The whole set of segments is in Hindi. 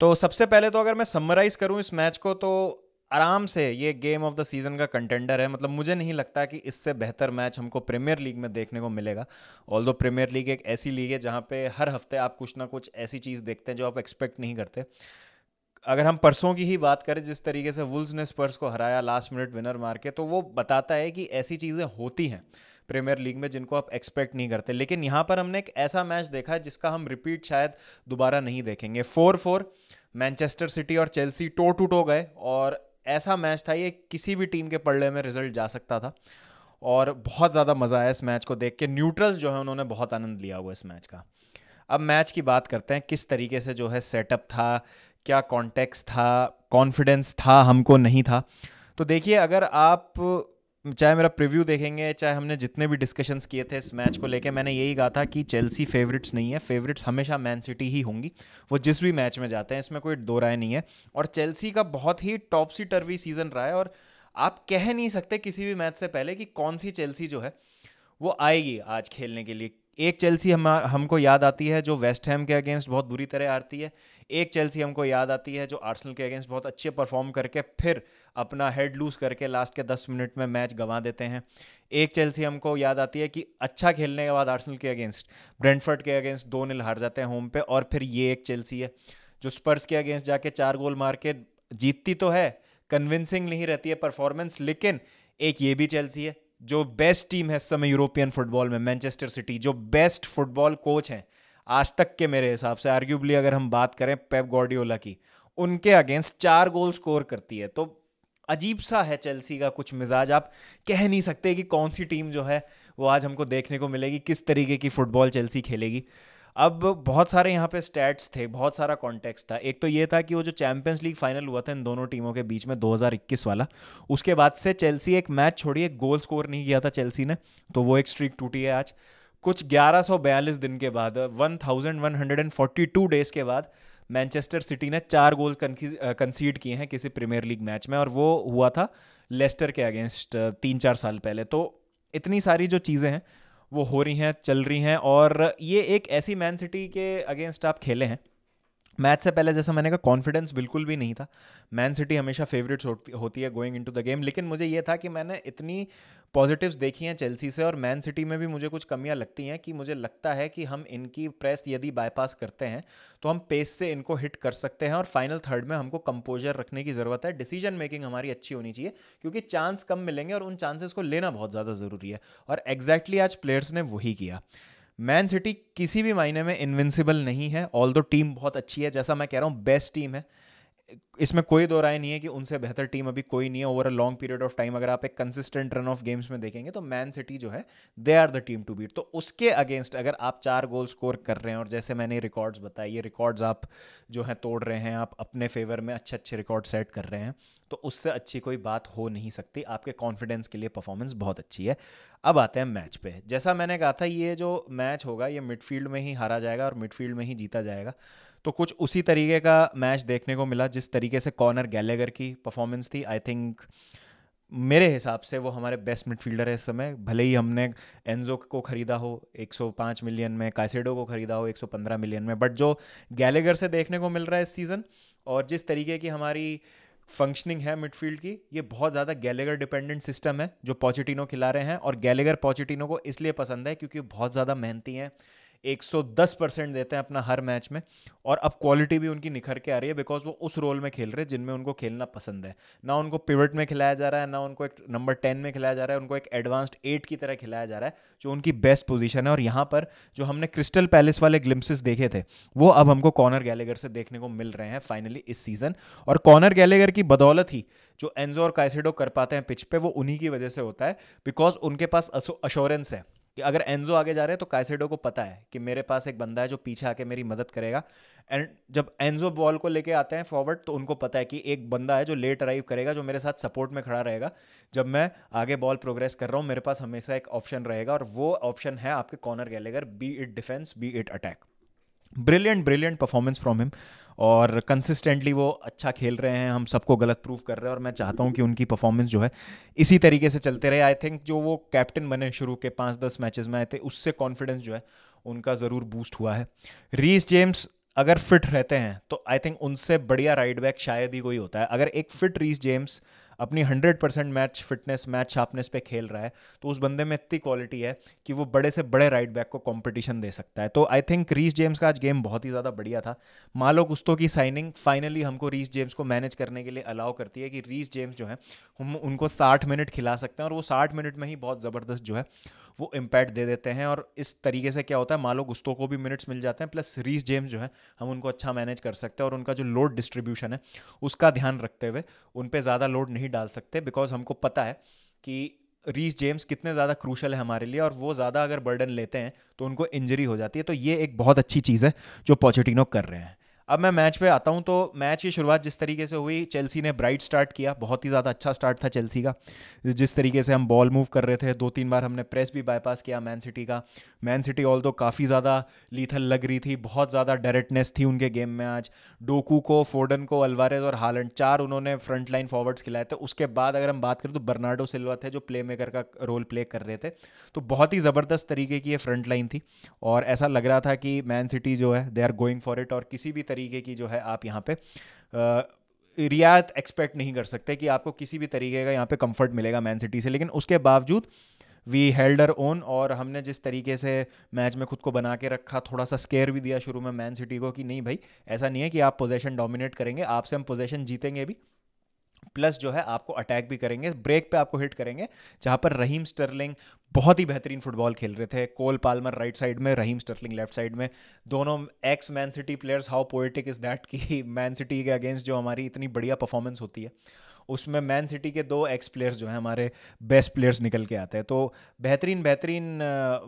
तो सबसे पहले तो अगर मैं समराइज करूं इस मैच को तो आराम से ये गेम ऑफ द सीज़न का कंटेंडर है मतलब मुझे नहीं लगता कि इससे बेहतर मैच हमको प्रीमियर लीग में देखने को मिलेगा ऑल दो प्रीमियर लीग एक ऐसी लीग है जहाँ पे हर हफ्ते आप कुछ ना कुछ ऐसी चीज़ देखते हैं जो आप एक्सपेक्ट नहीं करते अगर हम परसों की ही बात करें जिस तरीके से वुल्स ने स्पर्स को हराया लास्ट मिनट विनर मार के तो वो बताता है कि ऐसी चीज़ें होती हैं प्रीमियर लीग में जिनको आप एक्सपेक्ट नहीं करते लेकिन यहाँ पर हमने एक ऐसा मैच देखा है जिसका हम रिपीट शायद दोबारा नहीं देखेंगे फोर फोर मैनचेस्टर सिटी और चेल्सी टो टू टो गए और ऐसा मैच था ये किसी भी टीम के पड़े में रिजल्ट जा सकता था और बहुत ज़्यादा मज़ा आया इस मैच को देख के न्यूट्रल्स जो है उन्होंने बहुत आनंद लिया हुआ इस मैच का अब मैच की बात करते हैं किस तरीके से जो है सेटअप था क्या कॉन्टेक्स था कॉन्फिडेंस था हमको नहीं था तो देखिए अगर आप चाहे मेरा प्रिव्यू देखेंगे चाहे हमने जितने भी डिस्कशंस किए थे इस मैच को लेके मैंने यही कहा था कि चेल्सी फेवरेट्स नहीं है फेवरेट्स हमेशा मैन सिटी ही होंगी वो जिस भी मैच में जाते हैं इसमें कोई दो राय नहीं है और चेल्सी का बहुत ही टॉपसी टर्वी सीजन रहा है और आप कह नहीं सकते किसी भी मैच से पहले कि कौन सी चेल्सी जो है वो आएगी आज खेलने के लिए एक चेल्सी हम हमको याद आती है जो वेस्ट हैम के अगेंस्ट बहुत बुरी तरह हारती है एक चेल्सी हमको याद आती है जो आर्सनल के अगेंस्ट बहुत अच्छे परफॉर्म करके फिर अपना हेड लूज करके लास्ट के दस मिनट में मैच गंवा देते हैं एक चेल्सी हमको याद आती है कि अच्छा खेलने के बाद आर्सेनल के अगेंस्ट ब्रेंडफर्ड के अगेंस्ट दो निल हार जाते हैं होम पे और फिर ये एक चेल्सी है जो स्पर्स के अगेंस्ट जाके चार गोल मार के जीतती तो है कन्विंसिंग नहीं रहती है परफॉर्मेंस लेकिन एक ये भी चेल्सी है जो बेस्ट टीम है समय यूरोपियन फुटबॉल में मैनचेस्टर सिटी जो बेस्ट फुटबॉल कोच हैं आज तक के मेरे हिसाब से आर्ग्यूबली अगर हम बात करें पेप गॉर्डियोला की उनके अगेंस्ट चार गोल स्कोर करती है तो अजीब सा है चेल्सी का कुछ मिजाज आप कह नहीं सकते कि कौन सी टीम जो है वो आज हमको देखने को मिलेगी किस तरीके की फ़ुटबॉल चेल्सी खेलेगी अब बहुत सारे यहाँ पे स्टैट्स थे बहुत सारा कॉन्टेक्स्ट था एक तो ये था कि वो जो चैंपियंस लीग फाइनल हुआ था इन दोनों टीमों के बीच में 2021 वाला उसके बाद से चेल्सी एक मैच छोड़िए गोल स्कोर नहीं किया था चेल्सी ने तो वो एक स्ट्रीक टूटी है आज कुछ 1142 दिन के बाद वन डेज के बाद मैनचेस्टर सिटी ने चार गोल कंसीड किए हैं किसी प्रीमियर लीग मैच में और वो हुआ था लेस्टर के अगेंस्ट तीन चार साल पहले तो इतनी सारी जो चीज़ें हैं वो हो रही हैं चल रही हैं और ये एक ऐसी मैन सिटी के अगेंस्ट आप खेले हैं मैच से पहले जैसा मैंने कहा कॉन्फिडेंस बिल्कुल भी नहीं था मैन सिटी हमेशा फेवरेट्स होती, होती है गोइंग इनटू द गेम लेकिन मुझे ये था कि मैंने इतनी पॉजिटिव्स देखी हैं चेल्सी से और मैन सिटी में भी मुझे कुछ कमियां लगती हैं कि मुझे लगता है कि हम इनकी प्रेस यदि बाईपास करते हैं तो हम पेस से इनको हिट कर सकते हैं और फाइनल थर्ड में हमको कंपोजर रखने की ज़रूरत है डिसीजन मेकिंग हमारी अच्छी होनी चाहिए क्योंकि चांस कम मिलेंगे और उन चांसेस को लेना बहुत ज़्यादा ज़रूरी है और एग्जैक्टली exactly आज प्लेयर्स ने वही किया मैन सिटी किसी भी मायने में इनविंसिबल नहीं है ऑल दो टीम बहुत अच्छी है जैसा मैं कह रहा हूँ बेस्ट टीम है इसमें कोई दो राय नहीं है कि उनसे बेहतर टीम अभी कोई नहीं है over a long period of time अगर आप एक कंसिस्टेंट रन ऑफ गेम्स में देखेंगे तो मैन सिटी जो है they are the team to beat तो उसके अगेंस्ट अगर आप चार गोल स्कोर कर रहे हैं और जैसे मैंने रिकॉर्ड्स बताए ये रिकॉर्ड्स आप जो हैं तोड़ रहे हैं आप अपने फेवर में अच्छे अच्छे रिकॉर्ड सेट कर रहे हैं तो उससे अच्छी कोई बात हो नहीं सकती आपके कॉन्फिडेंस के लिए परफॉर्मेंस बहुत अच्छी है अब आते हैं मैच पे जैसा मैंने कहा था ये जो मैच होगा ये मिडफील्ड में ही हारा जाएगा और मिडफील्ड में ही जीता जाएगा तो कुछ उसी तरीके का मैच देखने को मिला जिस तरीके से कॉर्नर गैलेगर की परफॉर्मेंस थी आई थिंक मेरे हिसाब से वो हमारे बेस्ट मिडफील्डर है इस समय भले ही हमने एनजो को ख़रीदा हो 105 मिलियन में कासेडो को ख़रीदा हो 115 मिलियन में बट जो गैलेगर से देखने को मिल रहा है इस सीज़न और जिस तरीके की हमारी फंक्शनिंग है मिडफील्ड की ये बहुत ज़्यादा गैलेगर डिपेंडेंट सिस्टम है जो पॉचिटिनो खिला रहे हैं और गैलेगर पॉचिटिनो को इसलिए पसंद है क्योंकि बहुत ज़्यादा मेहनती हैं 110 परसेंट देते हैं अपना हर मैच में और अब क्वालिटी भी उनकी निखर के आ रही है बिकॉज वो उस रोल में खेल रहे हैं जिनमें उनको खेलना पसंद है ना उनको पिवट में खिलाया जा रहा है ना उनको एक नंबर टेन में खिलाया जा रहा है उनको एक एडवांस्ड एट की तरह खिलाया जा रहा है जो उनकी बेस्ट पोजीशन है और यहाँ पर जो हमने क्रिस्टल पैलेस वाले ग्लिम्सिस देखे थे वो अब हमको कॉर्नर गैलेगर से देखने को मिल रहे हैं फाइनली इस सीज़न और कॉर्नर गैलेगर की बदौलत ही जो एनजो और कैसेडो कर पाते हैं पिच पे वो उन्हीं की वजह से होता है बिकॉज उनके पास अशोरेंस है कि अगर एनजो आगे जा रहे हैं तो कैसेडो को पता है कि मेरे पास एक बंदा है जो पीछे आके मेरी मदद करेगा एंड जब एनजो बॉल को लेके आते हैं फॉरवर्ड तो उनको पता है कि एक बंदा है जो लेट अराइव करेगा जो मेरे साथ सपोर्ट में खड़ा रहेगा जब मैं आगे बॉल प्रोग्रेस कर रहा हूँ मेरे पास हमेशा एक ऑप्शन रहेगा और वो ऑप्शन है आपके corner Gallagher be it defence be it attack brilliant brilliant performance from him और कंसिस्टेंटली वो अच्छा खेल रहे हैं हम सबको गलत प्रूव कर रहे हैं और मैं चाहता हूँ कि उनकी परफॉर्मेंस जो है इसी तरीके से चलते रहे आई थिंक जो वो कैप्टन बने शुरू के पाँच दस मैचेस में आए थे उससे कॉन्फिडेंस जो है उनका ज़रूर बूस्ट हुआ है रीस जेम्स अगर फिट रहते हैं तो आई थिंक उनसे बढ़िया राइड बैक शायद ही कोई होता है अगर एक फिट रीस जेम्स अपनी hundred percent match fitness match sharpness पे खेल रहा है तो उस बंदे में इतनी क्वालिटी है कि वो बड़े से बड़े राइट बैक को कंपटीशन दे सकता है तो आई थिंक रीस जेम्स का आज गेम बहुत ही ज़्यादा बढ़िया था मालो कुस्तो की साइनिंग फाइनली हमको रीस जेम्स को मैनेज करने के लिए अलाउ करती है कि रीस जेम्स जो है हम उनको साठ मिनट खिला सकते हैं और वो साठ मिनट में ही बहुत ज़बरदस्त जो है वो इम्पैक्ट दे देते हैं और इस तरीके से क्या होता है मालो गुस्तो को भी मिनट्स मिल जाते हैं प्लस रीस जेम्स जो है हम उनको अच्छा मैनेज कर सकते हैं और उनका जो लोड डिस्ट्रीब्यूशन है उसका ध्यान रखते हुए उन पर ज़्यादा लोड नहीं नहीं डाल सकते बिकॉज हमको पता है कि रीस जेम्स कितने ज़्यादा क्रूशल है हमारे लिए और वो ज़्यादा अगर बर्डन लेते हैं तो उनको इंजरी हो जाती है तो ये एक बहुत अच्छी चीज़ है जो पॉजिटिनो कर रहे हैं अब मैं मैच पे आता हूँ तो मैच की शुरुआत जिस तरीके से हुई चेल्सी ने ब्राइट स्टार्ट किया बहुत ही ज़्यादा अच्छा स्टार्ट था चेल्सी का जिस तरीके से हम बॉल मूव कर रहे थे दो तीन बार हमने प्रेस भी बाईपास किया मैन सिटी का मैन सिटी ऑल तो काफ़ी ज़्यादा लीथल लग रही थी बहुत ज़्यादा डायरेक्टनेस थी उनके गेम में आज डोकू को फोर्डन को अलवारेज और हालैंड चार उन्होंने फ्रंट लाइन फॉरवर्ड्स खिलाए थे उसके बाद अगर हम बात करें तो बर्नाडो सिल्वा थे जो प्ले मेकर का रोल प्ले कर रहे थे तो बहुत ही ज़बरदस्त तरीके की ये फ्रंट लाइन थी और ऐसा लग रहा था कि मैन सिटी जो है they are going for it और किसी भी तरीके की जो है आप यहाँ पे रियायत एक्सपेक्ट नहीं कर सकते कि आपको किसी भी तरीके का यहाँ पे कंफर्ट मिलेगा मैन सिटी से लेकिन उसके बावजूद वी हेल्डर ओन और हमने जिस तरीके से मैच में खुद को बना के रखा थोड़ा सा स्केयर भी दिया शुरू में मैन सिटी को कि नहीं भाई ऐसा नहीं है कि आप पोजेशन डोमिनेट करेंगे आपसे हम पोजेशन जीतेंगे भी प्लस जो है आपको अटैक भी करेंगे ब्रेक पे आपको हिट करेंगे जहाँ पर रहीम स्टर्लिंग बहुत ही बेहतरीन फुटबॉल खेल रहे थे कोल पालमर राइट साइड में रहीम स्टर्लिंग लेफ्ट साइड में दोनों ex Man City players how poetic is that कि मैन सिटी के अगेंस्ट जो हमारी इतनी बढ़िया परफॉर्मेंस होती है उसमें मैन सिटी के दो एक्स प्लेयर्स जो हैं हमारे बेस्ट प्लेयर्स निकल के आते हैं तो बेहतरीन बेहतरीन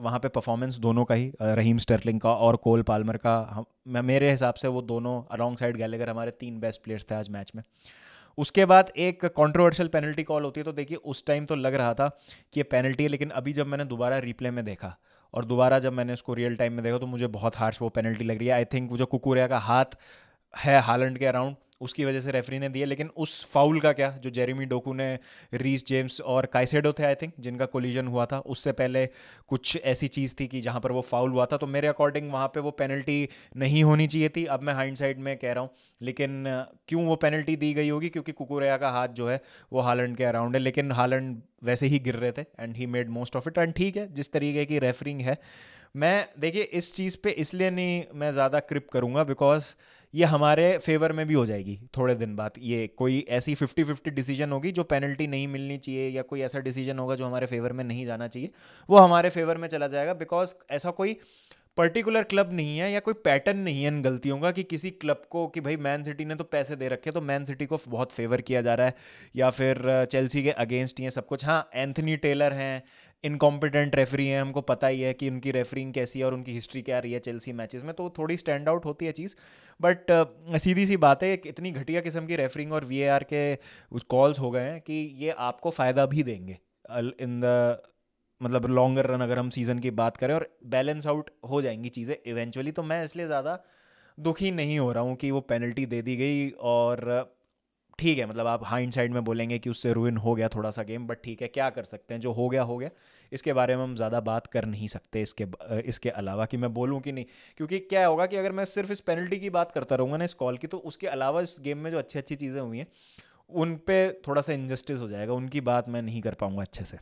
वहाँ पे परफॉर्मेंस दोनों का ही रहीम स्टर्लिंग का और कोल पालमर का मेरे हिसाब से वो दोनों अलॉन्ग साइड गैलेगर हमारे तीन बेस्ट प्लेयर्स थे आज मैच में उसके बाद एक कॉन्ट्रोवर्शियल पेनल्टी कॉल होती है तो देखिए उस टाइम तो लग रहा था कि ये पेनल्टी है लेकिन अभी जब मैंने दोबारा रिप्ले में देखा और दोबारा जब मैंने उसको रियल टाइम में देखा तो मुझे बहुत हार्श वो पेनल्टी लग रही है आई थिंक वो जो कुकुरिया का हाथ है हालंड के अराउंड उसकी वजह से रेफरी ने दिया लेकिन उस फाउल का क्या जो जेरेमी डोकू ने रीस जेम्स और काइसेडो थे आई थिंक जिनका कोलिजन हुआ था उससे पहले कुछ ऐसी चीज़ थी कि जहाँ पर वो फाउल हुआ था तो मेरे अकॉर्डिंग वहाँ पे वो पेनल्टी नहीं होनी चाहिए थी अब मैं हाइंड में कह रहा हूँ लेकिन क्यों वो पेनल्टी दी गई होगी क्योंकि कुकुरया का हाथ जो है वो हालैंड के अराउंड है लेकिन हालैंड वैसे ही गिर रहे थे and he made most of it and ठीक है जिस तरीके की रेफरिंग है मैं देखिए इस चीज़ पे इसलिए नहीं मैं ज़्यादा क्रिप करूँगा बिकॉज ये हमारे फेवर में भी हो जाएगी थोड़े दिन बाद ये कोई ऐसी फिफ्टी फिफ्टी डिसीजन होगी जो पेनल्टी नहीं मिलनी चाहिए या कोई ऐसा डिसीजन होगा जो हमारे फेवर में नहीं जाना चाहिए वो हमारे फेवर में चला जाएगा बिकॉज ऐसा कोई पर्टिकुलर क्लब नहीं है या कोई पैटर्न नहीं है इन गलतियों का कि किसी क्लब को कि भाई मैन सिटी ने तो पैसे दे रखे तो मैन सिटी को बहुत फेवर किया जा रहा है या फिर चेल्सी के अगेंस्ट ही है सब कुछ हाँ एंथनी टेलर हैं इनकॉम्पिटेंट रेफरी हैं हमको पता ही है कि उनकी रेफरिंग कैसी है और उनकी हिस्ट्री क्या रही है चेल्सी मैचेस में तो थोड़ी स्टैंड आउट होती है चीज़ बट uh, सीधी सी बात है इतनी घटिया किस्म की रेफरिंग और वी के कॉल्स हो गए हैं कि ये आपको फ़ायदा भी देंगे इन द मतलब लॉन्गर रन अगर हम सीज़न की बात करें और बैलेंस आउट हो जाएंगी चीज़ें इवेंचुअली तो मैं इसलिए ज़्यादा दुखी नहीं हो रहा हूँ कि वो पेनल्टी दे दी गई और ठीक है मतलब आप हाइंड साइड में बोलेंगे कि उससे रुइन हो गया थोड़ा सा गेम बट ठीक है क्या कर सकते हैं जो हो गया हो गया इसके बारे में हम ज़्यादा बात कर नहीं सकते इसके इसके अलावा कि मैं बोलूँ कि नहीं क्योंकि क्या होगा कि अगर मैं सिर्फ इस पेनल्टी की बात करता रहूँगा ना इस कॉल की तो उसके अलावा इस गेम में जो अच्छी अच्छी चीज़ें हुई हैं उन पर थोड़ा सा इनजस्टिस हो जाएगा उनकी बात मैं नहीं कर पाऊँगा अच्छे से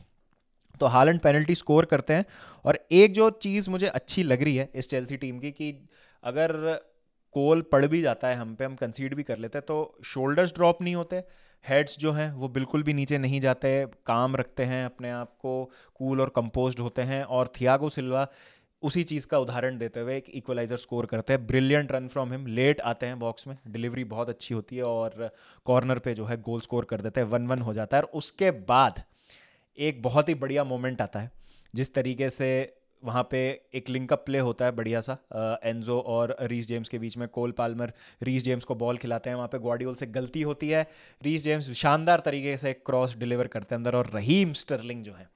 तो हालैंड पेनल्टी स्कोर करते हैं और एक जो चीज़ मुझे अच्छी लग रही है इस चेल्सी टीम की कि अगर कोल पड़ भी जाता है हम पे हम कंसीड भी कर लेते हैं तो शोल्डर्स ड्रॉप नहीं होते हेड्स जो हैं वो बिल्कुल भी नीचे नहीं जाते काम रखते हैं अपने आप को कूल और कंपोज होते हैं और थियागो सिल्वा उसी चीज़ का उदाहरण देते हुए एक इक्वलाइजर स्कोर करते हैं brilliant run from him late आते हैं बॉक्स में डिलीवरी बहुत अच्छी होती है और कॉर्नर पे जो है गोल स्कोर कर देते हैं वन वन हो जाता है और उसके बाद एक बहुत ही बढ़िया मोमेंट आता है जिस तरीके से वहाँ पे एक लिंकअप प्ले होता है बढ़िया सा एनजो और रीस जेम्स के बीच में कोल पालमर रीस जेम्स को बॉल खिलाते हैं वहाँ पे ग्वाडियोल से गलती होती है रीस जेम्स शानदार तरीके से क्रॉस डिलीवर करते हैं अंदर और रहीम स्टर्लिंग जो है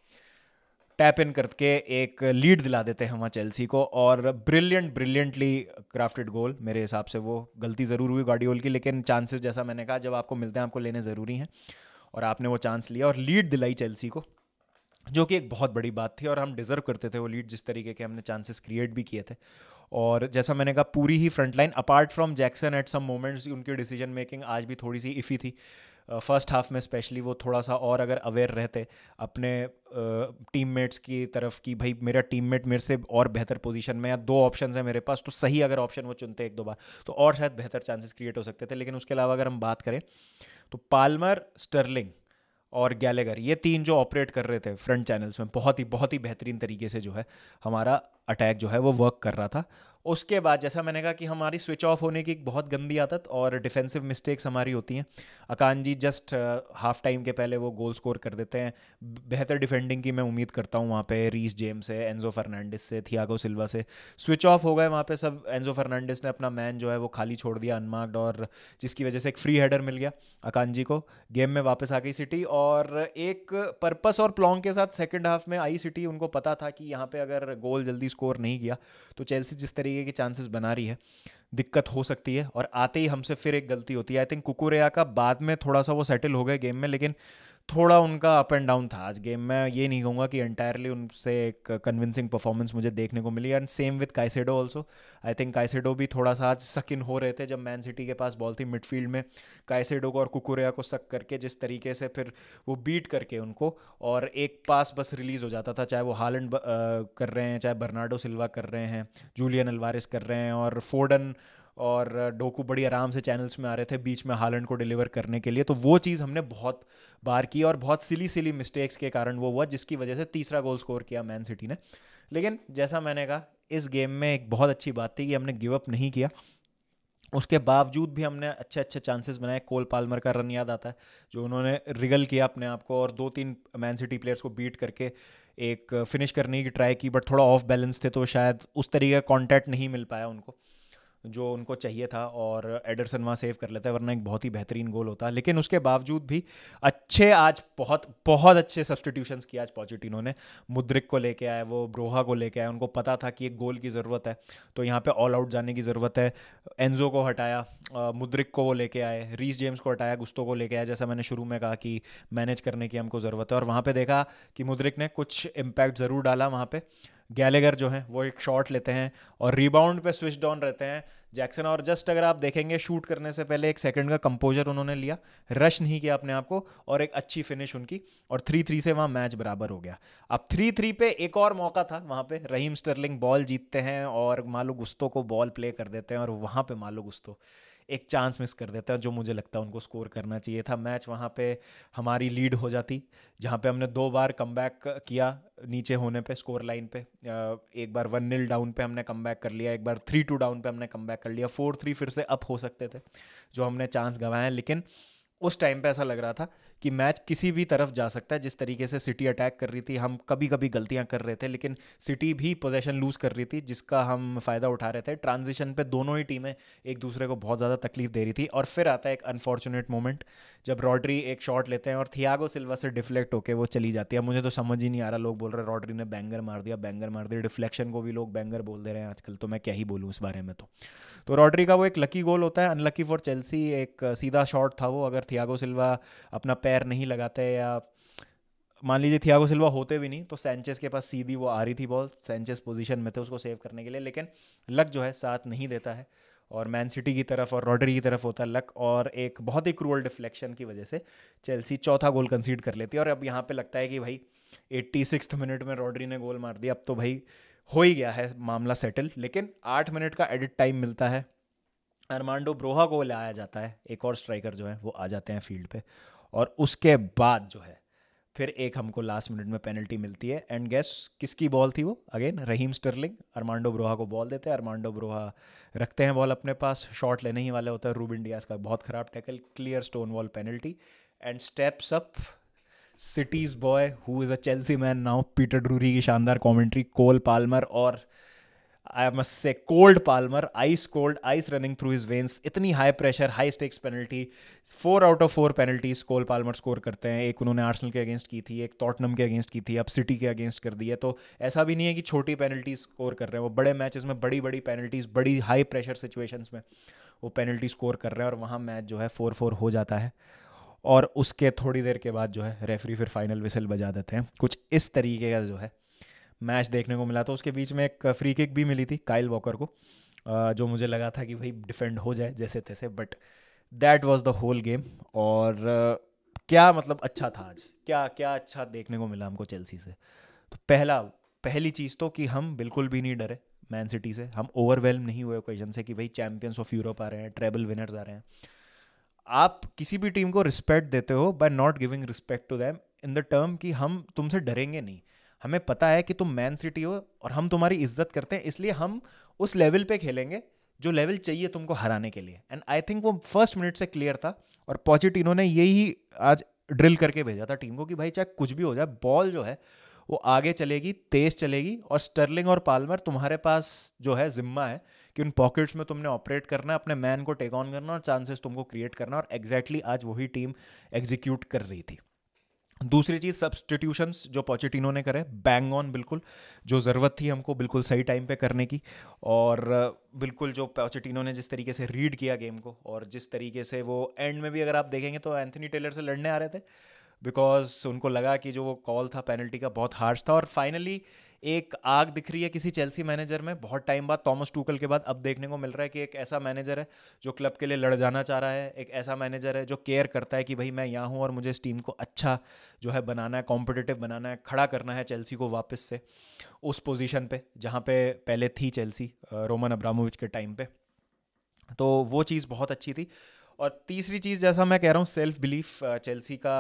टैप इन करके एक लीड दिला देते हैं वहाँ चेल्सी को और ब्रिलियंट ब्रिलियंटली क्राफ्टेड गोल मेरे हिसाब से वो गलती ज़रूर हुई गाडियोल की लेकिन चांसेस जैसा मैंने कहा जब आपको मिलते हैं आपको लेने ज़रूरी हैं और आपने वो चांस लिया और लीड दिलाई चेल्सी को जो कि एक बहुत बड़ी बात थी और हम डिजर्व करते थे वो लीड जिस तरीके के हमने चांसेस क्रिएट भी किए थे और जैसा मैंने कहा पूरी ही front line apart from Jackson at some moments उनकी डिसीजन मेकिंग आज भी थोड़ी सी इफ़ी थी फर्स्ट हाफ में स्पेशली वो थोड़ा सा और अगर अवेयर रहते अपने टीममेट्स की तरफ कि भाई मेरा टीममेट मेरे से और बेहतर पोजीशन में या दो ऑप्शंस हैं मेरे पास तो सही अगर ऑप्शन वो चुनते एक दो बार तो और शायद बेहतर चांसेस क्रिएट हो सकते थे लेकिन उसके अलावा अगर हम बात करें तो पालमर स्टर्लिंग और गैलेगर ये तीन जो ऑपरेट कर रहे थे फ्रंट चैनल्स में बहुत ही बहुत ही बेहतरीन तरीके से जो है हमारा अटैक जो है वो वर्क कर रहा था उसके बाद जैसा मैंने कहा कि हमारी स्विच ऑफ होने की एक बहुत गंदी आदत और डिफेंसिव मिस्टेक्स हमारी होती हैं Akanji just half time के पहले वो गोल स्कोर कर देते हैं बेहतर डिफेंडिंग की मैं उम्मीद करता हूँ वहाँ पे रीस जेम्स से एनजो फर्नांडिस से थियागो सिल्वा से स्विच ऑफ हो गए वहाँ पे सब एनजो फर्नांडिस ने अपना मैन जो है वो खाली छोड़ दिया अनमार्क्ड और जिसकी वजह से एक फ्री हेडर मिल गया अकान जी को गेम में वापस आ गई सिटी और एक पर्पस और प्लॉन्ग के साथ सेकेंड हाफ में आई सिटी उनको पता था कि यहाँ पर अगर गोल जल्दी स्कोर नहीं किया तो चेल्सी जिस तरीके तरीके के चांसेस बना रही है दिक्कत हो सकती है और आते ही हमसे फिर एक गलती होती है आई थिंक कुकुरेया का बाद में थोड़ा सा वो सेटल हो गए गेम में लेकिन थोड़ा उनका अप एंड डाउन था आज गेम में ये नहीं कहूँगा कि एंटायरली उनसे एक कन्विंसिंग परफॉर्मेंस मुझे देखने को मिली and same with Caicedo also I think Caicedo भी थोड़ा सा आज सकिन हो रहे थे जब मैन सिटी के पास बॉल थी मिडफील्ड में काइसेडो को और कुकुरिया को सक करके जिस तरीके से फिर वो बीट करके उनको और एक पास बस रिलीज़ हो जाता था चाहे वो हालैंड कर रहे हैं चाहे बर्नाडो सिल्वा कर रहे हैं जूलियन अलवारिस कर रहे हैं और फोर्डन और डोकू बड़ी आराम से चैनल्स में आ रहे थे बीच में हालैंड को डिलीवर करने के लिए तो वो चीज़ हमने बहुत बार की और बहुत सिली सिली मिस्टेक्स के कारण वो हुआ जिसकी वजह से तीसरा गोल स्कोर किया मैन सिटी ने लेकिन जैसा मैंने कहा इस गेम में एक बहुत अच्छी बात थी कि हमने गिव अप नहीं किया उसके बावजूद भी हमने अच्छे अच्छे चांसेस बनाए कोल पालमर का रन याद आता है जो उन्होंने रिगल किया अपने आप को और दो तीन मैन सिटी प्लेयर्स को बीट करके एक फिनिश करने की ट्राई की बट थोड़ा ऑफ बैलेंस थे तो शायद उस तरीके का कॉन्टैक्ट नहीं मिल पाया उनको जो उनको चाहिए था और एडरसन वहाँ सेव कर लेता है वरना एक बहुत ही बेहतरीन गोल होता है लेकिन उसके बावजूद भी अच्छे आज बहुत बहुत अच्छे सब्सटीट्यूशन किए आज पॉजिटिनो ने मुद्रिक को लेके आए वो ब्रोहा को लेके आए उनको पता था कि एक गोल की ज़रूरत है तो यहाँ पे ऑल आउट जाने की ज़रूरत है एनजो को हटाया मुद्रिक को वो लेके आए रीस जेम्स को हटाया गुस्तों को लेके आया जैसा मैंने शुरू में कहा कि मैनेज करने की हमको ज़रूरत है और वहाँ पर देखा कि मुद्रिक ने कुछ इम्पैक्ट ज़रूर डाला वहाँ पर गैलेगर जो हैं वो एक शॉट लेते हैं और रिबाउंड पे स्विच डाउन रहते हैं जैक्सन और जस्ट अगर आप देखेंगे शूट करने से पहले एक सेकंड का कंपोजर उन्होंने लिया रश नहीं किया अपने आप को और एक अच्छी फिनिश उनकी और थ्री थ्री से वहाँ मैच बराबर हो गया अब थ्री थ्री पे एक और मौका था वहाँ पे रहीम स्टर्लिंग बॉल जीतते हैं और मालू गुस्तों को बॉल प्ले कर देते हैं और वहाँ पे मालू गुस्तों एक चांस मिस कर देता जो मुझे लगता है उनको स्कोर करना चाहिए था मैच वहाँ पे हमारी लीड हो जाती जहाँ पे हमने दो बार कम किया नीचे होने पे स्कोर लाइन पे एक बार वन नील डाउन पे हमने कम कर लिया एक बार थ्री टू डाउन पे हमने कम कर लिया फोर थ्री फिर से अप हो सकते थे जो हमने चांस गंवाए लेकिन उस टाइम पे ऐसा लग रहा था कि मैच किसी भी तरफ जा सकता है जिस तरीके से सिटी अटैक कर रही थी हम कभी कभी गलतियां कर रहे थे लेकिन सिटी भी पोजेशन लूज कर रही थी जिसका हम फ़ायदा उठा रहे थे ट्रांजिशन पे दोनों ही टीमें एक दूसरे को बहुत ज़्यादा तकलीफ दे रही थी और फिर आता है एक अनफॉर्चुनेट मोमेंट जब रॉड्री एक शॉट लेते हैं और थियागो सिल्वा से डिफ्लेक्ट होकर वो चली जाती है मुझे तो समझ ही नहीं आ रहा लोग बोल रहे रॉड्री ने बैंगर मार दिया बैंगर मार दिया डिफ्लेक्शन को भी लोग बैंगर बोल दे रहे हैं आजकल तो मैं क्या ही बोलूँ इस बारे में तो तो रॉड्री का वो एक लकी गोल होता है अनलकी फॉर चेल्सी एक सीधा शॉट था वो अगर थियागो सिल्वा अपना पैर नहीं लगाते या मान लीजिए थियागो सिल्वा होते भी नहीं तो सेंचेस के पास सीधी वो आ रही थी बॉल सेंचेस पोजीशन में थे उसको सेव करने के लिए लेकिन लक जो है साथ नहीं देता है और मैन सिटी की तरफ और रॉडरी की तरफ होता है लक और एक बहुत ही क्रूअल डिफ्लेक्शन की वजह से चेल्सी चौथा गोल कंसीड कर लेती है और अब यहाँ पे लगता है कि भाई एट्टी मिनट में रॉडरी ने गोल मार दिया अब तो भाई हो ही गया है मामला सेटल लेकिन आठ मिनट का एडिट टाइम मिलता है अरमांडो ब्रोहा को लाया जाता है एक और स्ट्राइकर जो है वो आ जाते हैं फील्ड पे और उसके बाद जो है फिर एक हमको लास्ट मिनट में पेनल्टी मिलती है एंड गैस किसकी बॉल थी वो again Raheem Sterling Armando Broja को बॉल देते हैं अरमांडो ब्रोहा रखते हैं बॉल अपने पास शॉट लेने ही वाले होता है रूबिन डियाज का बहुत ख़राब tackle clear stone wall penalty and steps up City's boy who is a Chelsea man now Peter Drury की शानदार कॉमेंट्री कोल पालमर और I must say Cold Palmer ice cold ice running through his veins इतनी high pressure high stakes penalty four out of four penalties Cold Palmer score करते हैं एक उन्होंने आर्सनल के अगेंस्ट की थी एक टॉटनम के अगेंस्ट की थी अब सिटी के अगेंस्ट कर दी है तो ऐसा भी नहीं है कि छोटी पेनल्टीज स्कोर कर रहे हैं वो बड़े मैचेस में बड़ी बड़ी पेनल्टीज बड़ी हाई प्रेशर सिचुएशंस में वो पेनल्टी स्कोर कर रहे हैं और वहाँ मैच जो है फोर फोर हो जाता है और उसके थोड़ी देर के बाद जो है रेफरी फिर फाइनल विसल बजा देते हैं कुछ इस तरीके का जो है मैच देखने को मिला था तो उसके बीच में एक फ्री किक भी मिली थी काइल वॉकर को जो मुझे लगा था कि भाई डिफेंड हो जाए जैसे तैसे but that was the whole game और क्या मतलब अच्छा था आज क्या क्या अच्छा देखने को मिला हमको चेल्सी से तो पहला पहली चीज़ तो कि हम बिल्कुल भी नहीं डरे मैन सिटी से हम ओवरवेलम नहीं हुए क्वेश्चन से कि भाई चैम्पियंस ऑफ यूरोप आ रहे हैं ट्रेबल विनर्स आ रहे हैं आप किसी भी टीम को रिस्पेक्ट देते हो by not giving respect to them in the term कि हम तुमसे डरेंगे नहीं हमें पता है कि तुम मैन सिटी हो और हम तुम्हारी इज्जत करते हैं इसलिए हम उस लेवल पे खेलेंगे जो लेवल चाहिए तुमको हराने के लिए एंड आई थिंक वो फर्स्ट मिनट से क्लियर था और पॉजिटिनो ने यही आज ड्रिल करके भेजा था टीम को कि भाई चाहे कुछ भी हो जाए बॉल जो है वो आगे चलेगी तेज चलेगी और स्टर्लिंग और पालमर तुम्हारे पास जो है जिम्मा है कि उन पॉकेट्स में तुमने ऑपरेट करना है अपने मैन को टेक ऑन करना और चांसेस तुमको क्रिएट करना और एग्जैक्टली exactly आज वही टीम एग्जीक्यूट कर रही थी दूसरी चीज सब्सटीट्यूशन जो पॉचिटिनो ने करे बैंग ऑन बिल्कुल जो ज़रूरत थी हमको बिल्कुल सही टाइम पे करने की और बिल्कुल जो पॉचिटिनो ने जिस तरीके से रीड किया गेम को और जिस तरीके से वो एंड में भी अगर आप देखेंगे तो एंथनी टेलर से लड़ने आ रहे थे बिकॉज उनको लगा कि जो वो कॉल था पेनल्टी का बहुत हार्श था और फाइनली एक आग दिख रही है किसी चेल्सी मैनेजर में बहुत टाइम बाद थॉमस टूकल के बाद अब देखने को मिल रहा है कि एक ऐसा मैनेजर है जो क्लब के लिए लड़ जाना चाह रहा है एक ऐसा मैनेजर है जो केयर करता है कि भाई मैं यहाँ हूँ और मुझे इस टीम को अच्छा जो है बनाना है कॉम्पिटिटिव बनाना है खड़ा करना है चेल्सी को वापस से उस पोजिशन पर जहाँ पर पहले थी चेल्सी रोमन अब्रामोविच के टाइम पर तो वो चीज़ बहुत अच्छी थी और तीसरी चीज़ जैसा मैं कह रहा हूँ सेल्फ बिलीफ चेल्सी का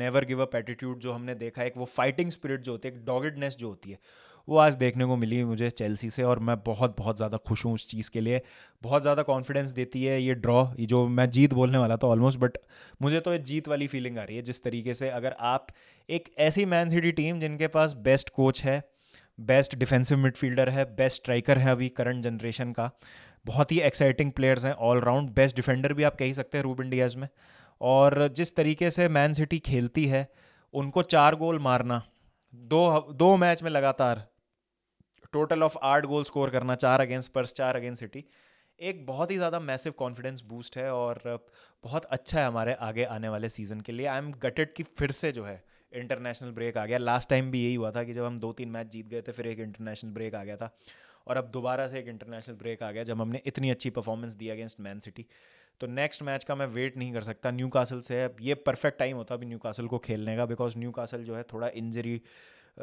नेवर गिव अप एटीट्यूड जो हमने देखा एक वो फाइटिंग स्पिरिट जो होती है एक डॉगेडनेस जो होती है वो आज देखने को मिली मुझे चेल्सी से और मैं बहुत बहुत ज़्यादा खुश हूँ उस चीज़ के लिए बहुत ज़्यादा कॉन्फिडेंस देती है ये ड्रॉ ये जो मैं जीत बोलने वाला था ऑलमोस्ट बट मुझे तो ये जीत वाली फीलिंग आ रही है जिस तरीके से अगर आप एक ऐसी मैन सिटी टीम जिनके पास बेस्ट कोच है बेस्ट डिफेंसिव मिडफील्डर है बेस्ट स्ट्राइकर है अभी करंट जनरेशन का बहुत ही एक्साइटिंग प्लेयर्स हैं ऑलराउंड बेस्ट डिफेंडर भी आप कह ही सकते हैं रूब डियाज में और जिस तरीके से मैन सिटी खेलती है उनको चार गोल मारना दो दो मैच में लगातार टोटल ऑफ आठ गोल स्कोर करना चार अगेंस्ट पर्स चार अगेंस्ट सिटी एक बहुत ही ज़्यादा मैसिव कॉन्फिडेंस बूस्ट है और बहुत अच्छा है हमारे आगे आने वाले सीज़न के लिए आई एम गटेड कि फिर से जो है इंटरनेशनल ब्रेक आ गया लास्ट टाइम भी यही हुआ था कि जब हम दो तीन मैच जीत गए थे फिर एक इंटरनेशनल ब्रेक आ गया था और अब दोबारा से एक इंटरनेशनल ब्रेक आ गया जब हमने इतनी अच्छी परफॉर्मेंस दी अगेंस्ट मैन सिटी तो नेक्स्ट मैच का मैं वेट नहीं कर सकता न्यू कासल से अब ये परफेक्ट टाइम होता अभी न्यू कासल को खेलने का बिकॉज न्यू कासल जो है थोड़ा इंजरी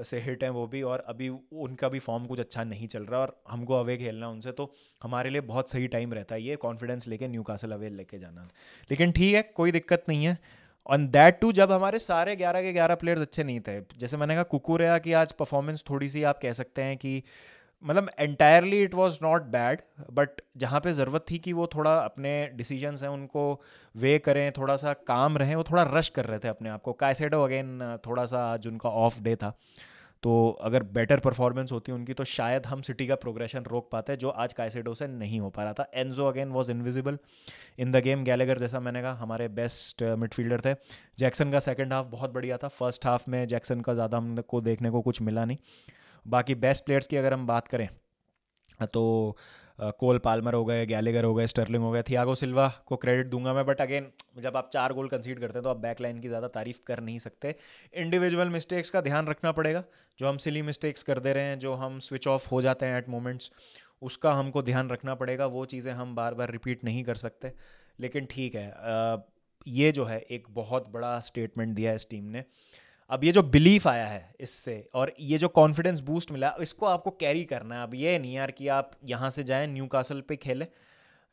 से हिट हैं वो भी और अभी उनका भी फॉर्म कुछ अच्छा नहीं चल रहा और हमको अवे खेलना उनसे तो हमारे लिए बहुत सही टाइम रहता है ये कॉन्फिडेंस लेके न्यू कासल अवे लेके जाना लेकिन ठीक है कोई दिक्कत नहीं है ऑन दैट टू जब हमारे सारे ग्यारह के ग्यारह प्लेयर्स अच्छे नहीं थे जैसे मैंने कहा कुकुरया की आज परफॉर्मेंस थोड़ी सी आप कह सकते हैं कि मतलब entirely it was not bad but जहाँ पे ज़रूरत थी कि वो थोड़ा अपने डिसीजनस हैं उनको वे करें थोड़ा सा काम रहें वो थोड़ा रश कर रहे थे अपने आप को कायसेडो अगेन थोड़ा सा आज उनका ऑफ डे था तो अगर बेटर परफॉर्मेंस होती उनकी तो शायद हम सिटी का प्रोग्रेशन रोक पाते जो आज कैसेडो से नहीं हो पा रहा था Enzo again was invisible in the game Gallagher जैसा मैंने कहा हमारे बेस्ट मिडफील्डर थे जैक्सन का सेकेंड हाफ बहुत बढ़िया था फर्स्ट हाफ में जैक्सन का ज़्यादा हमको देखने को कुछ मिला नहीं बाकी बेस्ट प्लेयर्स की अगर हम बात करें तो कोल पालमर हो गए गैलेगर हो गए स्टर्लिंग हो गए थियागो सिल्वा को क्रेडिट दूंगा मैं बट अगेन जब आप चार गोल कंसीड करते हैं तो आप बैक लाइन की ज़्यादा तारीफ कर नहीं सकते इंडिविजुअल मिस्टेक्स का ध्यान रखना पड़ेगा जो हम सिली मिस्टेक्स कर दे रहे हैं जो हम स्विच ऑफ हो जाते हैं एट मोमेंट्स उसका हमको ध्यान रखना पड़ेगा वो चीज़ें हम बार बार रिपीट नहीं कर सकते लेकिन ठीक है ये जो है एक बहुत बड़ा स्टेटमेंट दिया है इस टीम ने अब ये जो बिलीफ आया है इससे और ये जो कॉन्फिडेंस बूस्ट मिला इसको आपको कैरी करना है अब ये नहीं यार कि आप यहाँ से जाएँ न्यू कासल पर खेलें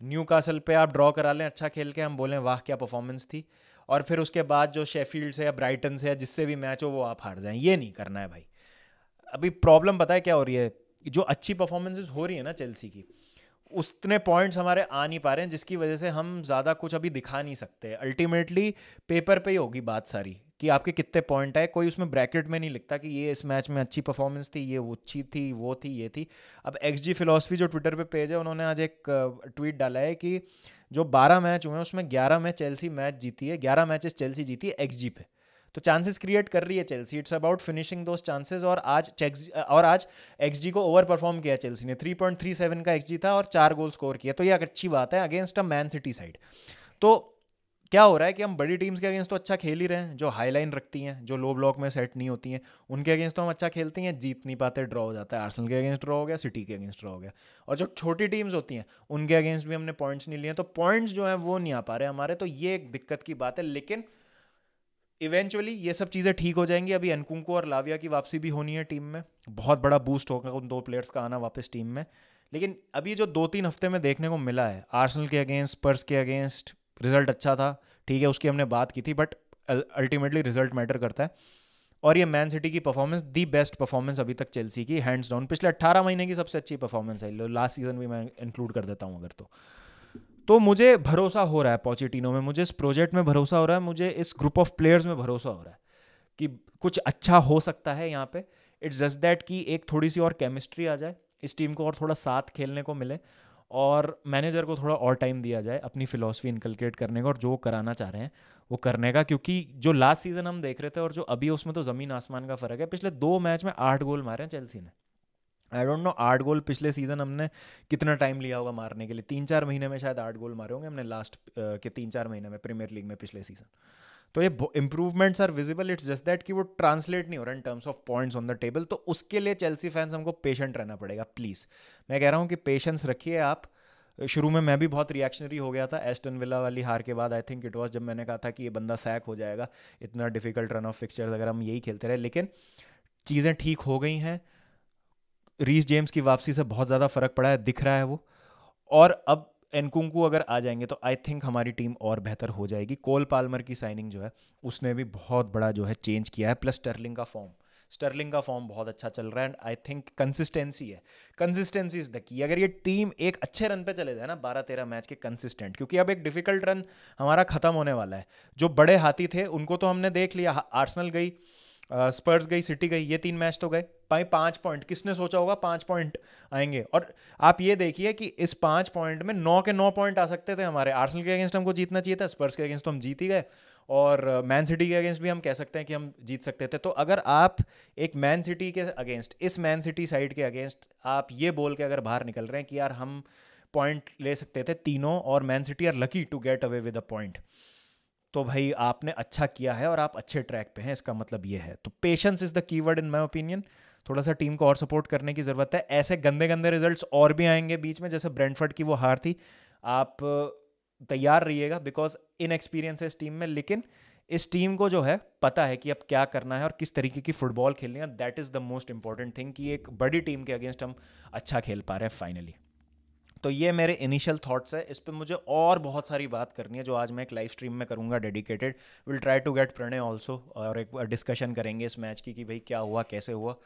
न्यू कासल पर आप ड्रॉ करा लें अच्छा खेल के हम बोलें वाह क्या परफॉर्मेंस थी और फिर उसके बाद जो शेफील्ड से या ब्राइटन से या जिससे भी मैच हो वो आप हार जाएं ये नहीं करना है भाई अभी प्रॉब्लम पता है क्या हो रही है जो अच्छी परफॉर्मेंसेज हो रही है ना चेल्सी की उतने पॉइंट्स हमारे आ नहीं पा रहे हैं जिसकी वजह से हम ज़्यादा कुछ अभी दिखा नहीं सकते अल्टीमेटली पेपर पे ही होगी बात सारी कि आपके कितने पॉइंट आए कोई उसमें ब्रैकेट में नहीं लिखता कि ये इस मैच में अच्छी परफॉर्मेंस थी ये वो अच्छी थी वो थी ये थी अब एक्स जी फिलोसफी जो ट्विटर पे पेज है उन्होंने आज एक ट्वीट डाला है कि जो बारह मैच हुए हैं उसमें ग्यारह में चेल्सी मैच जीती है ग्यारह मैचेस चेल्सी जीती है एक्स जी पे तो चांसेस क्रिएट कर रही है Chelsea it's about finishing those chances और आज चेक्स और आज जी को ओवर परफॉर्म किया चेल्सी ने 3.37 का जी था और चार गोल स्कोर किया तो ये अच्छी बात है against a Man City side तो क्या हो रहा है कि हम बड़ी टीम्स के अगेंस्ट तो अच्छा खेल ही रहे हैं जो हाई लाइन रखती हैं जो लो ब्लॉक में सेट नहीं होती हैं उनके अगेंस्ट तो हम अच्छा खेलते हैं जीत नहीं पाते ड्रॉ हो जाता है आर्सनल के अगेंस्ट ड्रॉ हो गया सिटी के अगेंस्ट ड्रॉ हो गया और जो छोटी टीम्स होती हैं उनके अगेंस्ट भी हमने पॉइंट्स नहीं लिए तो पॉइंट्स जो हैं वो नहीं आ पा रहे हमारे तो ये एक दिक्कत की बात है लेकिन इवेंचुअली ये सब चीज़ें ठीक हो जाएंगी अभी अनकुंको और लाविया की वापसी भी होनी है टीम में बहुत बड़ा बूस्ट होगा उन दो प्लेयर्स का आना वापस टीम में लेकिन अभी जो दो तीन हफ्ते में देखने को मिला है आर्सनल के अगेंस्ट पर्स के अगेंस्ट रिजल्ट अच्छा था ठीक है उसकी हमने बात की थी बट अल्टीमेटली रिजल्ट मैटर करता है और ये मैन सिटी की परफॉर्मेंस दी बेस्ट परफॉर्मेंस अभी तक चेल्सी की हैंड्स डाउन पिछले 18 महीने की सबसे अच्छी परफॉर्मेंस है लास्ट सीजन भी मैं इंक्लूड कर देता हूँ अगर तो तो मुझे भरोसा हो रहा है पॉचिटिनो में मुझे इस प्रोजेक्ट में भरोसा हो रहा है मुझे इस ग्रुप ऑफ प्लेयर्स में भरोसा हो रहा है कि कुछ अच्छा हो सकता है यहाँ पे इट्स जस्ट दैट कि एक थोड़ी सी और केमिस्ट्री आ जाए इस टीम को और थोड़ा साथ खेलने को मिले और मैनेजर को थोड़ा और टाइम दिया जाए अपनी फिलोसफी इनकलकेट करने का और जो कराना चाह रहे हैं वो करने का क्योंकि जो लास्ट सीजन हम देख रहे थे और जो अभी उसमें तो ज़मीन आसमान का फ़र्क है पिछले दो मैच में आठ गोल मारे हैं चेल्सी ने आई डोंट नो आठ गोल पिछले सीजन हमने कितना टाइम लिया होगा मारने के लिए तीन चार महीने में शायद आठ गोल मारे होंगे हमने लास्ट के तीन चार महीने में प्रीमियर लीग में पिछले सीजन तो ये improvements are visible it's just that कि वो ट्रांसलेट नहीं हो रहा in terms of points on the table तो उसके लिए चेल्सी फैंस हमको पेशेंट रहना पड़ेगा प्लीज़ मैं कह रहा हूँ कि पेशेंस रखिए आप शुरू में मैं भी बहुत रिएक्शनरी हो गया था एस्टन विला वाली हार के बाद आई थिंक इट वॉज जब मैंने कहा था कि ये बंदा सैक हो जाएगा इतना डिफिकल्ट रन ऑफ पिक्चर्स अगर हम यही खेलते रहे लेकिन चीज़ें ठीक हो गई हैं रीस जेम्स की वापसी से बहुत ज़्यादा फ़र्क पड़ा है दिख रहा है वो और अब एनकुंकू अगर आ जाएंगे तो आई थिंक हमारी टीम और बेहतर हो जाएगी कोल पालमर की साइनिंग जो है उसने भी बहुत बड़ा जो है चेंज किया है प्लस स्टर्लिंग का फॉर्म स्टर्लिंग का फॉर्म बहुत अच्छा चल रहा है एंड आई थिंक कंसिस्टेंसी है कंसिस्टेंसी इज द की अगर ये टीम एक अच्छे रन पे चले जाए ना बारह तेरह मैच के कंसिस्टेंट क्योंकि अब एक डिफिकल्ट रन हमारा खत्म होने वाला है जो बड़े हाथी थे उनको तो हमने देख लिया आर्सनल गई स्पर्स गई सिटी गई ये तीन मैच तो गए भाई पाँच पॉइंट किसने सोचा होगा पाँच पॉइंट आएंगे और आप ये देखिए कि इस पाँच पॉइंट में नौ के नौ पॉइंट आ सकते थे हमारे आर्सनल के अगेंस्ट हमको जीतना चाहिए था स्पर्स के अगेंस्ट तो हम जीत ही गए और मैन uh, सिटी के अगेंस्ट भी हम कह सकते हैं कि हम जीत सकते थे तो अगर आप एक मैन सिटी के अगेंस्ट इस मैन सिटी साइड के अगेंस्ट आप ये बोल के अगर बाहर निकल रहे हैं कि यार हम पॉइंट ले सकते थे तीनों और Man City are lucky to get away with a point तो भाई आपने अच्छा किया है और आप अच्छे ट्रैक पे हैं इसका मतलब ये है तो patience is the keyword in my opinion थोड़ा सा टीम को और सपोर्ट करने की ज़रूरत है ऐसे गंदे गंदे रिजल्ट्स और भी आएंगे बीच में जैसे ब्रेंडफर्ड की वो हार थी आप तैयार रहिएगा बिकॉज इन एक्सपीरियंस है इस टीम में लेकिन इस टीम को जो है पता है कि अब क्या करना है और किस तरीके की फुटबॉल खेलनी है that is the most important thing कि एक बड़ी टीम के अगेंस्ट हम अच्छा खेल पा रहे हैं फाइनली तो ये मेरे इनिशियल थॉट्स है इस पर मुझे और बहुत सारी बात करनी है जो आज मैं एक लाइव स्ट्रीम में करूँगा dedicated will try to get Pranay also और एक डिस्कशन करेंगे इस मैच की कि भाई क्या हुआ कैसे हुआ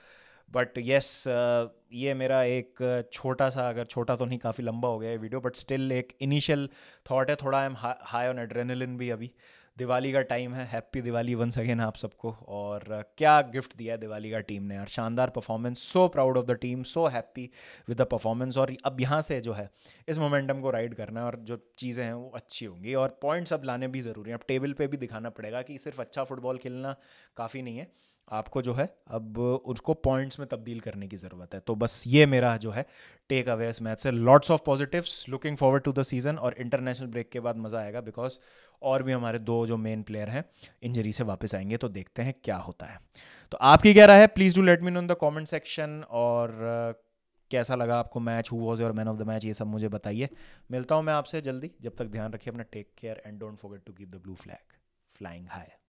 बट येस yes, uh, ये मेरा एक छोटा सा अगर छोटा तो नहीं काफ़ी लंबा हो गया है वीडियो बट स्टिल एक इनिशियल थॉट है थोड़ा I am high on adrenaline भी अभी दिवाली का टाइम है हैप्पी दिवाली वंस अगेन आप सबको और uh, क्या गिफ्ट दिया है दिवाली का टीम ने यार शानदार performance so proud of the team so happy with the performance और अब यहाँ से जो है इस मोमेंटम को राइड करना है और जो चीज़ें हैं वो अच्छी होंगी और पॉइंट्स अब लाने भी ज़रूरी हैं अब टेबल पर भी दिखाना पड़ेगा कि सिर्फ अच्छा फुटबॉल खेलना काफ़ी नहीं है आपको जो है अब उसको पॉइंट्स में तब्दील करने की ज़रूरत है तो बस ये मेरा जो है टेक इस मैच से lots of positives looking forward to the season और इंटरनेशनल ब्रेक के बाद मज़ा आएगा बिकॉज और भी हमारे दो जो मेन प्लेयर हैं इंजरी से वापस आएंगे तो देखते हैं क्या होता है तो आपकी क्या राय है please do let me know in the comment section और कैसा लगा आपको match who was your man of the match ये सब मुझे बताइए मिलता हूँ मैं आपसे जल्दी जब तक ध्यान रखिए अपना take care and don't forget to keep the blue flag flying high